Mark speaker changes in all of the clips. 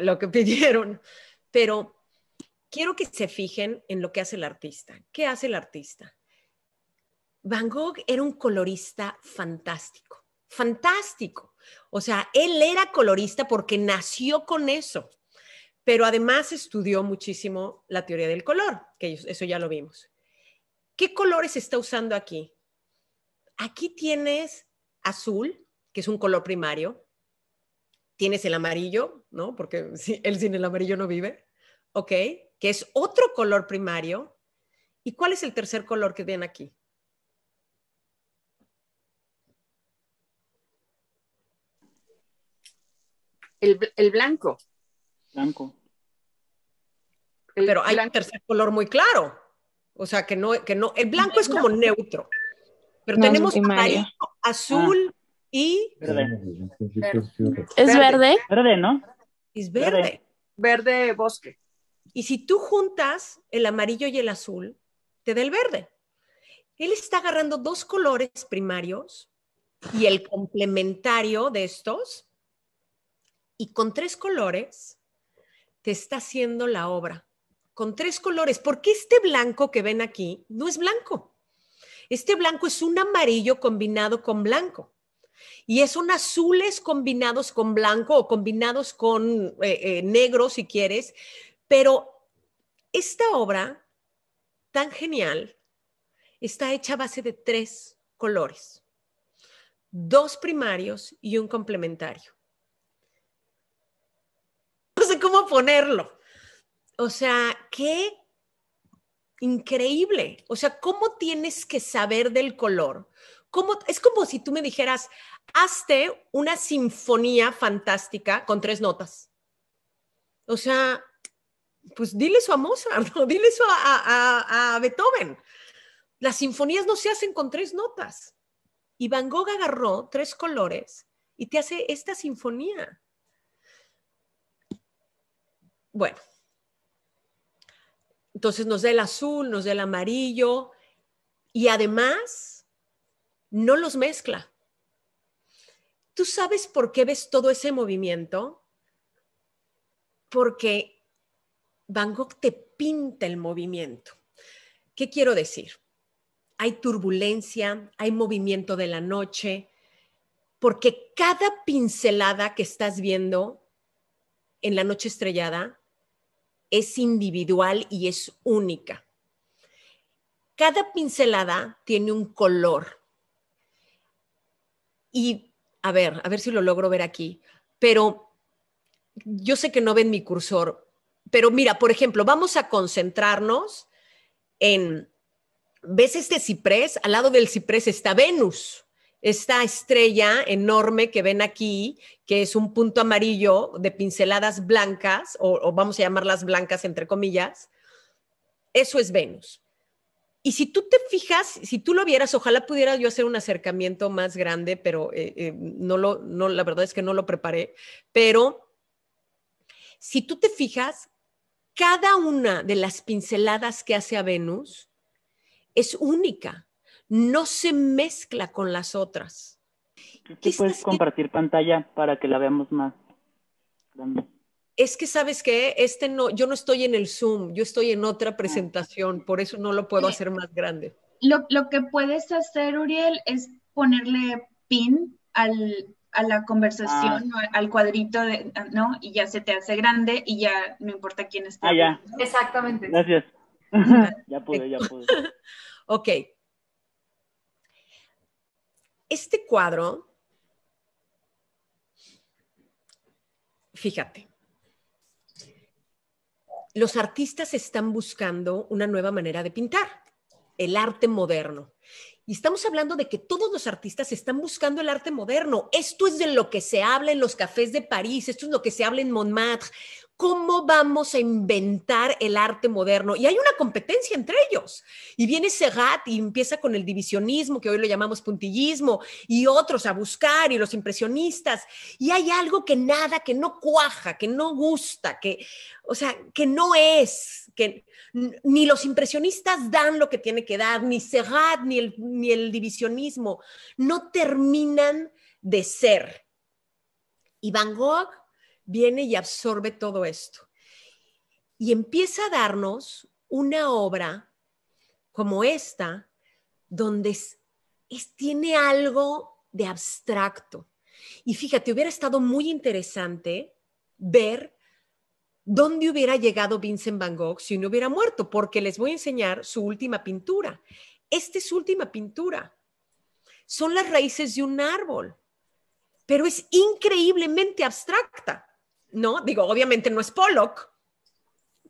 Speaker 1: lo que, pidieron. Pero quiero que se fijen en lo que hace el artista. ¿Qué hace el artista? Van Gogh era un colorista fantástico, fantástico. O sea, él era colorista porque nació con eso, pero además estudió muchísimo la teoría del color, que eso ya lo vimos. ¿Qué colores está usando aquí? Aquí tienes azul, que es un color primario, tienes el amarillo, ¿no? Porque él sin el amarillo no vive, ¿ok? Que es otro color primario. ¿Y cuál es el tercer color que ven aquí? El, blanco. Blanco. Pero hay un tercer color muy claro. O sea, que no, que no, el blanco es como neutro. Pero tenemos amarillo, azul, ah y... ¿Es verde? Verde, ¿no? Es verde. Verde bosque. Y si tú juntas el amarillo y el azul, te da el verde. Él está agarrando dos colores primarios y el complementario de estos, y con tres colores te está haciendo la obra. Con tres colores, porque este blanco que ven aquí no es blanco. Este blanco es un amarillo combinado con blanco. Y son azules combinados con blanco o combinados con eh, eh, negro, si quieres. Pero esta obra tan genial está hecha a base de tres colores, dos primarios y un complementario. No sé cómo ponerlo. O sea, qué increíble. O sea, ¿cómo tienes que saber del color? es como si tú me dijeras, hazte una sinfonía fantástica con tres notas. O sea, pues dile eso a Mozart, dile eso a, a Beethoven. Las sinfonías no se hacen con tres notas. Y Van Gogh agarró tres colores y te hace esta sinfonía. Bueno, entonces nos da el azul, nos da el amarillo y además no los mezcla. ¿Tú sabes por qué ves todo ese movimiento? Porque Van Gogh te pinta el movimiento. ¿Qué quiero decir? Hay turbulencia, hay movimiento de la noche, porque cada pincelada que estás viendo en la noche estrellada es individual y es única. Cada pincelada tiene un color, y a ver, a ver si lo logro ver aquí, pero yo sé que no ven mi cursor, pero mira, por ejemplo, vamos a concentrarnos en, ¿ves este ciprés? Al lado del ciprés está Venus, esta estrella enorme que ven aquí, que es un punto amarillo de pinceladas blancas, o, o vamos a llamarlas blancas entre comillas, eso es Venus. Y si tú te fijas, si tú lo vieras, ojalá pudiera yo hacer un acercamiento más grande, pero eh, eh, no lo, no, la verdad es que no lo preparé. Pero si tú te fijas, cada una de las pinceladas que hace a Venus es única, no se mezcla con las otras. ¿Qué puedes eh, compartir pantalla para que la veamos más grande? es que sabes que este no, yo no estoy en el Zoom, yo estoy en otra presentación, por eso no lo puedo hacer más grande. Lo, que puedes hacer, Uriel, es ponerle pin a la conversación, ah. al cuadrito, de, ¿no? Y ya se te hace grande y ya no importa quién está. Ah, ya. Exactamente. Gracias. ya pude, ya pude. ok. Este cuadro, fíjate, los artistas están buscando una nueva manera de pintar, el arte moderno. Y estamos hablando de que todos los artistas están buscando el arte moderno. Esto es de lo que se habla en los cafés de París, esto es lo que se habla en Montmartre, ¿Cómo vamos a inventar el arte moderno? Y hay una competencia entre ellos. Y viene Serrat y empieza con el divisionismo, que hoy lo llamamos puntillismo, y otros a buscar, y los impresionistas. Y hay algo que nada, que no cuaja, que no gusta, que, o sea, que no es, que ni los impresionistas dan lo que tiene que dar, ni Serrat, ni el, ni el divisionismo, no terminan de ser. Y Van Gogh viene y absorbe todo esto. Y empieza a darnos una obra como esta, donde es, tiene algo de abstracto. Y fíjate, hubiera estado muy interesante ver dónde hubiera llegado Vincent Van Gogh si no hubiera muerto, porque les voy a enseñar su última pintura. Esta es su última pintura. Son las raíces de un árbol, pero es increíblemente abstracta. ¿no? Digo, obviamente no es Pollock,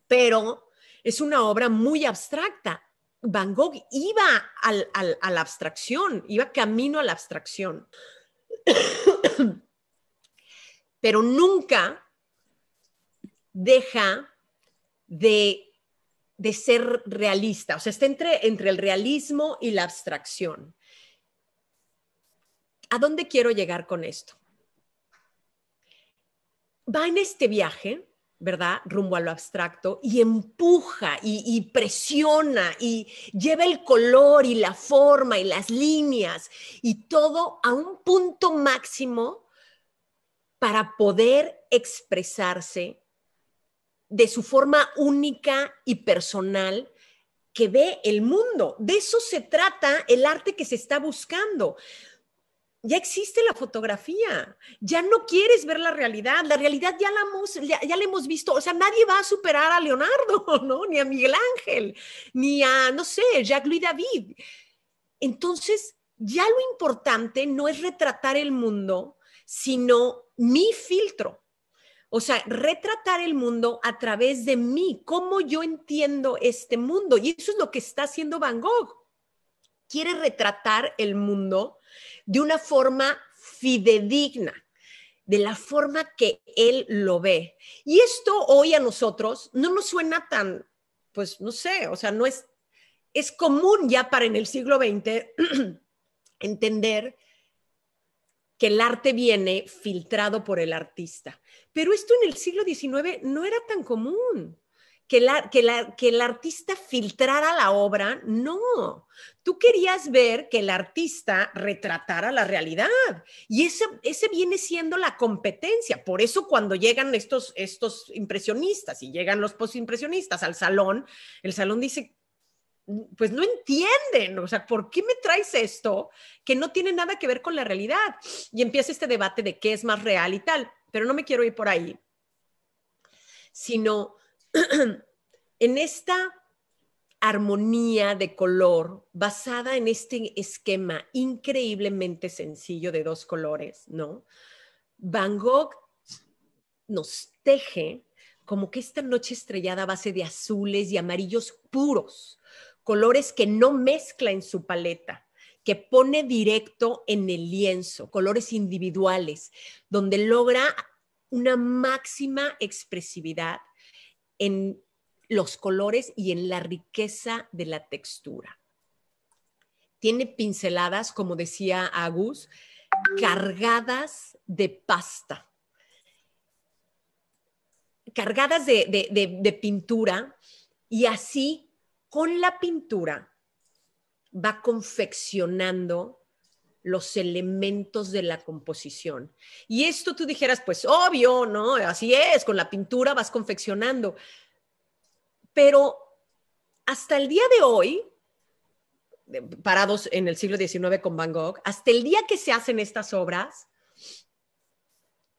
Speaker 1: pero es una obra muy abstracta. Van Gogh iba a la abstracción, iba camino a la abstracción, pero nunca deja de, de, ser realista, o sea, está entre, entre el realismo y la abstracción. ¿A dónde quiero llegar con esto? va en este viaje, ¿verdad? Rumbo a lo abstracto y empuja y, presiona y lleva el color y la forma y las líneas y todo a un punto máximo para poder expresarse de su forma única y personal que ve el mundo. De eso se trata el arte que se está buscando ya existe la fotografía, ya no quieres ver la realidad, la realidad ya la hemos, ya, ya hemos visto, o sea, nadie va a superar a Leonardo, ¿no? Ni a Miguel Ángel, ni a, no sé, Jacques-Louis David. Entonces, ya lo importante no es retratar el mundo, sino mi filtro. O sea, retratar el mundo a través de mí, cómo yo entiendo este mundo. Y eso es lo que está haciendo Van Gogh. Quiere retratar el mundo de una forma fidedigna, de la forma que Él lo ve. Y esto hoy a nosotros no nos suena tan, pues no sé, o sea, no es, es común ya para en el siglo XX entender que el arte viene filtrado por el artista. Pero esto en el siglo XIX no era tan común que, el artista filtrara la obra, no. Tú querías ver que el artista retratara la realidad y ese, ese viene siendo la competencia. Por eso cuando llegan estos, estos impresionistas y llegan los postimpresionistas al salón, el salón dice, pues no entienden, o sea, ¿por qué me traes esto que no tiene nada que ver con la realidad? Y empieza este debate de qué es más real y tal, pero no me quiero ir por ahí, sino en esta armonía de color basada en este esquema increíblemente sencillo de dos colores, ¿no? Van Gogh nos teje como que esta noche estrellada a base de azules y amarillos puros, colores que no mezcla en su paleta, que pone directo en el lienzo, colores individuales, donde logra una máxima expresividad en los colores y en la riqueza de la textura. Tiene pinceladas, como decía Agus, cargadas de pasta, cargadas de, pintura y así con la pintura va confeccionando los elementos de la composición. Y esto tú dijeras, pues obvio, ¿no? Así es, con la pintura vas confeccionando. Pero hasta el día de hoy, eh, parados en el siglo XIX con Van Gogh, hasta el día que se hacen estas obras,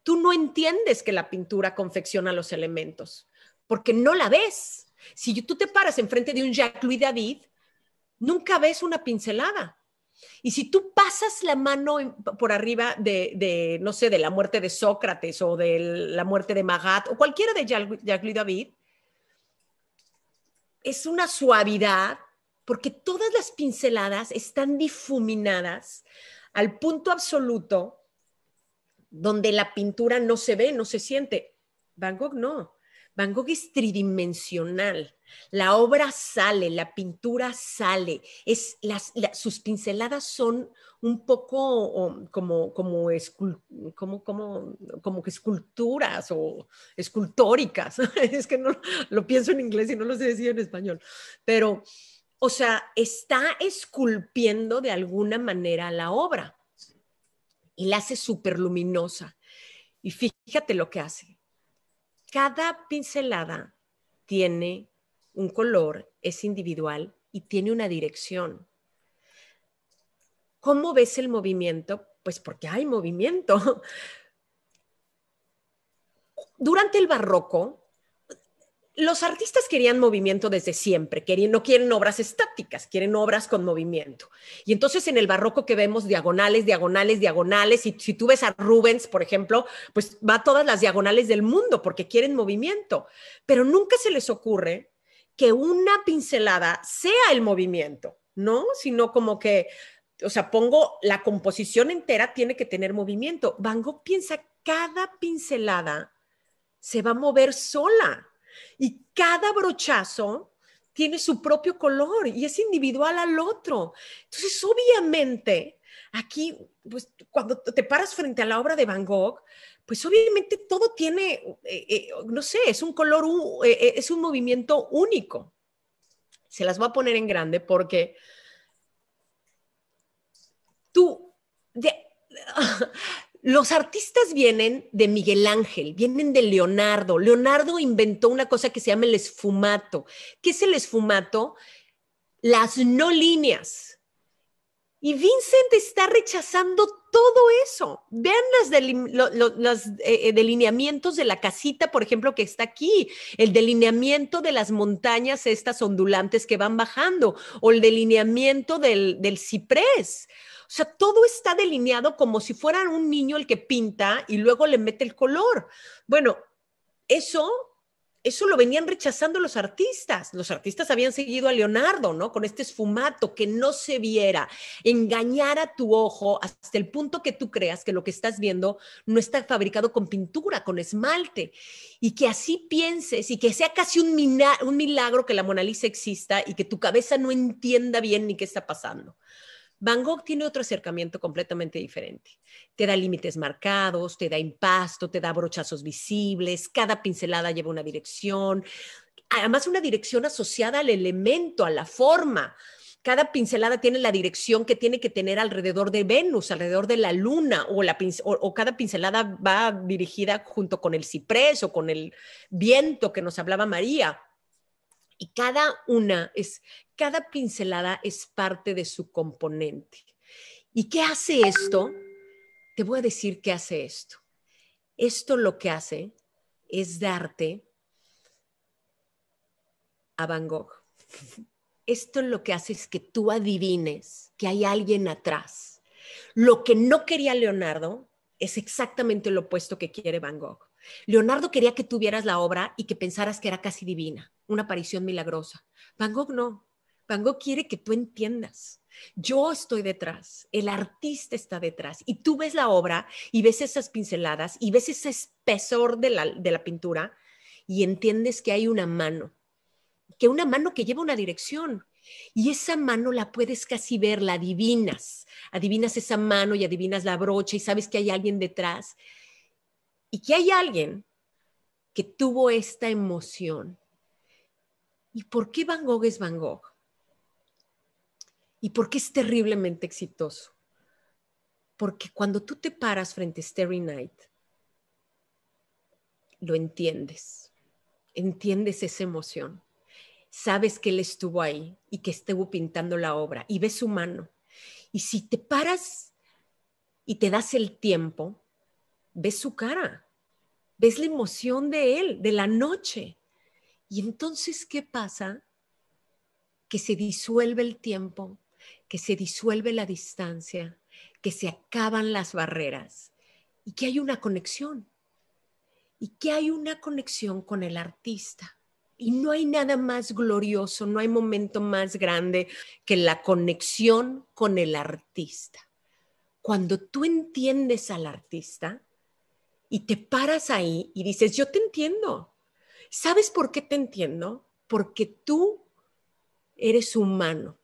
Speaker 1: tú no entiendes que la pintura confecciona los elementos, porque no la ves. Si tú te paras enfrente de un Jacques-Louis David, nunca ves una pincelada. Y si tú pasas la mano por arriba de, no sé, de la muerte de Sócrates o de la muerte de Magat o cualquiera de Jacques Louis David, es una suavidad porque todas las pinceladas están difuminadas al punto absoluto donde la pintura no se ve, no se siente. Van Gogh no. Van Gogh es tridimensional. La obra sale, la pintura sale, es sus pinceladas son un poco como, como, como, como, como que esculturas o escultóricas. es que no lo pienso en inglés y no lo sé decir en español. Pero, o sea, está esculpiendo de alguna manera la obra y la hace súper luminosa. Y fíjate lo que hace cada pincelada tiene un color, es individual y tiene una dirección. ¿Cómo ves el movimiento? Pues porque hay movimiento. Durante el barroco, los artistas querían movimiento desde siempre, no quieren obras estáticas, quieren obras con movimiento. Y entonces en el barroco que vemos diagonales, diagonales, diagonales, y si tú ves a Rubens, por ejemplo, pues va todas las diagonales del mundo porque quieren movimiento, pero nunca se les ocurre que una pincelada sea el movimiento, ¿no? Sino como que, o sea, pongo la composición entera, tiene que tener movimiento. Van Gogh piensa cada pincelada se va a mover sola y cada brochazo tiene su propio color y es individual al otro. Entonces, obviamente, aquí, pues cuando te paras frente a la obra de Van Gogh, pues obviamente todo tiene, eh, eh, no sé, es un color, eh, es un movimiento único. Se las voy a poner en grande porque tú, de, los artistas vienen de Miguel Ángel, vienen de Leonardo. Leonardo inventó una cosa que se llama el esfumato. ¿Qué es el esfumato? Las no líneas. Y Vincent está rechazando todo eso. Vean los eh, eh, delineamientos de la casita, por ejemplo, que está aquí, el delineamiento de las montañas estas ondulantes que van bajando, o el delineamiento del, del ciprés. O sea, todo está delineado como si fuera un niño el que pinta y luego le mete el color. Bueno, eso eso lo venían rechazando los artistas. Los artistas habían seguido a Leonardo, ¿no? Con este esfumato que no se viera, engañar a tu ojo hasta el punto que tú creas que lo que estás viendo no está fabricado con pintura, con esmalte. Y que así pienses y que sea casi un milagro que la Mona Lisa exista y que tu cabeza no entienda bien ni qué está pasando. Van Gogh tiene otro acercamiento completamente diferente. Te da límites marcados, te da impasto, te da brochazos visibles, cada pincelada lleva una dirección, además una dirección asociada al elemento, a la forma. Cada pincelada tiene la dirección que tiene que tener alrededor de Venus, alrededor de la luna, o, la o cada pincelada va dirigida junto con el ciprés o con el viento que nos hablaba María. Y cada una es, cada pincelada es parte de su componente. ¿Y qué hace esto? Te voy a decir qué hace esto. Esto lo que hace es darte a Van Gogh. Esto lo que hace es que tú adivines que hay alguien atrás. Lo que no quería Leonardo es exactamente lo opuesto que quiere Van Gogh. Leonardo quería que tuvieras la obra y que pensaras que era casi divina, una aparición milagrosa. Van Gogh no. Van Gogh quiere que tú entiendas. Yo estoy detrás, el artista está detrás y tú ves la obra y ves esas pinceladas y ves ese espesor de la, de la pintura y entiendes que hay una mano, que una mano que lleva una dirección, y esa mano la puedes casi ver, la adivinas, adivinas esa mano y adivinas la brocha y sabes que hay alguien detrás y que hay alguien que tuvo esta emoción. ¿Y por qué Van Gogh es Van Gogh? ¿Y por qué es terriblemente exitoso? Porque cuando tú te paras frente a Starry Night, lo entiendes, entiendes esa emoción, sabes que él estuvo ahí y que estuvo pintando la obra y ves su mano. Y si te paras y te das el tiempo, ves su cara, ves la emoción de él, de la noche. Y entonces, ¿qué pasa? Que se disuelve el tiempo, que se disuelve la distancia, que se acaban las barreras y que hay una conexión. Y que hay una conexión con el artista. Y no hay nada más glorioso, no hay momento más grande que la conexión con el artista. Cuando tú entiendes al artista, y te paras ahí y dices, yo te entiendo. ¿Sabes por qué te entiendo? Porque tú eres humano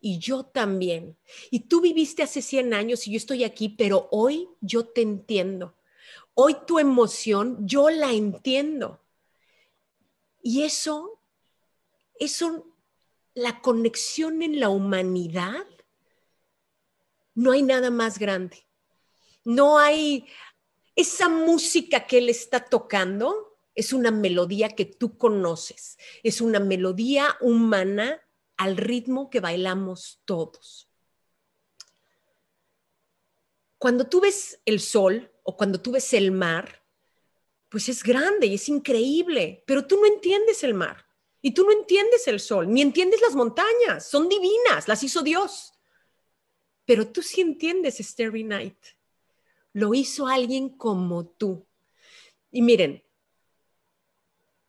Speaker 1: y yo también. Y tú viviste hace 100 años y yo estoy aquí, pero hoy yo te entiendo. Hoy tu emoción yo la entiendo. Y eso, eso, la conexión en la humanidad, no hay nada más grande. No hay, esa música que él está tocando es una melodía que tú conoces, es una melodía humana al ritmo que bailamos todos. Cuando tú ves el sol o cuando tú ves el mar, pues es grande y es increíble, pero tú no entiendes el mar y tú no entiendes el sol, ni entiendes las montañas, son divinas, las hizo Dios. Pero tú sí entiendes Starry Night lo hizo alguien como tú. Y miren,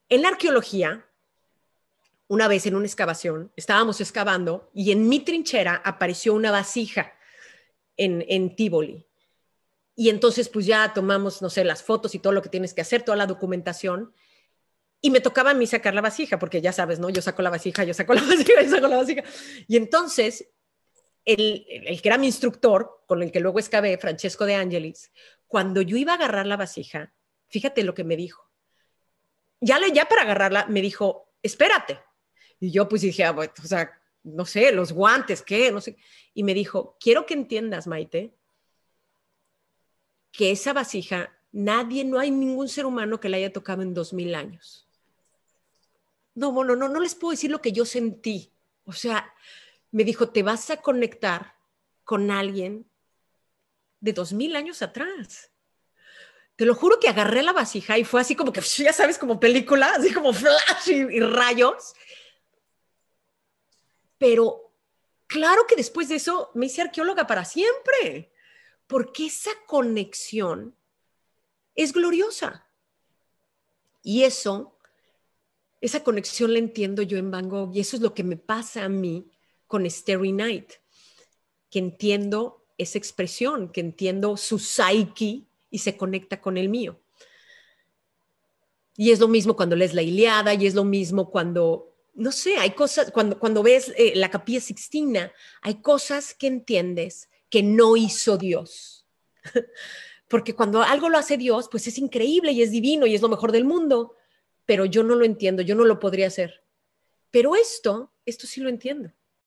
Speaker 1: en la arqueología, una vez en una excavación, estábamos excavando y en mi trinchera apareció una vasija en, en Y entonces pues ya tomamos, no sé, las fotos y todo lo que tienes que hacer, toda la documentación. Y me tocaba a mí sacar la vasija, porque ya sabes, ¿no? Yo saco la vasija, yo saco la vasija, yo saco la vasija. Y entonces el, era mi instructor con el que luego escabé, Francesco de Angelis, cuando yo iba a agarrar la vasija, fíjate lo que me dijo. Ya, le, para agarrarla, me dijo, espérate. Y yo pues dije, ah, o sea, no sé, los guantes, ¿qué? No sé. Y me dijo, quiero que entiendas, Maite, que esa vasija, nadie, no hay ningún ser humano que la haya tocado en dos mil años. No, bueno, no, no les puedo decir lo que yo sentí. O sea, me dijo, te vas a conectar con alguien de dos mil años atrás. Te lo juro que agarré la vasija y fue así como que, ya sabes, como película, así como flash y, y rayos. Pero claro que después de eso me hice arqueóloga para siempre, porque esa conexión es gloriosa. Y eso, esa conexión la entiendo yo en Van Gogh y eso es lo que me pasa a mí con Night, que entiendo esa expresión, que entiendo su psyche y se conecta con el mío. Y es lo mismo cuando lees la Iliada, y es lo mismo cuando, no sé, hay cosas, cuando, cuando ves eh, la capilla sixtina, hay cosas que entiendes que no hizo Dios. Porque cuando algo lo hace Dios, pues es increíble y es divino y es lo mejor del mundo, pero yo no lo entiendo, yo no lo podría hacer. Pero esto, esto sí lo entiendo.